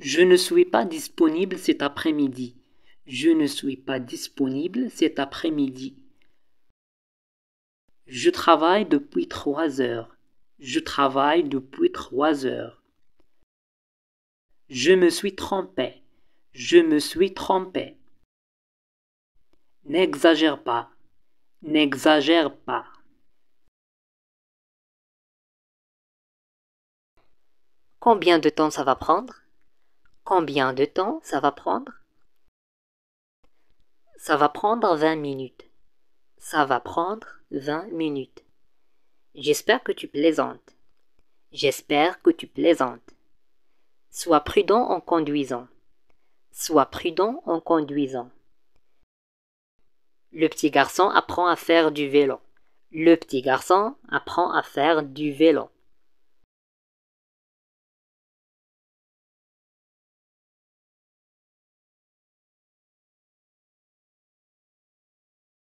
Je ne suis pas disponible cet après-midi. Je ne suis pas disponible cet après-midi. Je travaille depuis trois heures. Je travaille depuis trois heures. Je me suis trompé. Je me suis trompé. N'exagère pas. N'exagère pas. Combien de temps ça va prendre Combien de temps ça va prendre Ça va prendre 20 minutes. Ça va prendre 20 minutes. J'espère que tu plaisantes. J'espère que tu plaisantes. Sois prudent en conduisant. Sois prudent en conduisant. Le petit garçon apprend à faire du vélo. Le petit garçon apprend à faire du vélo.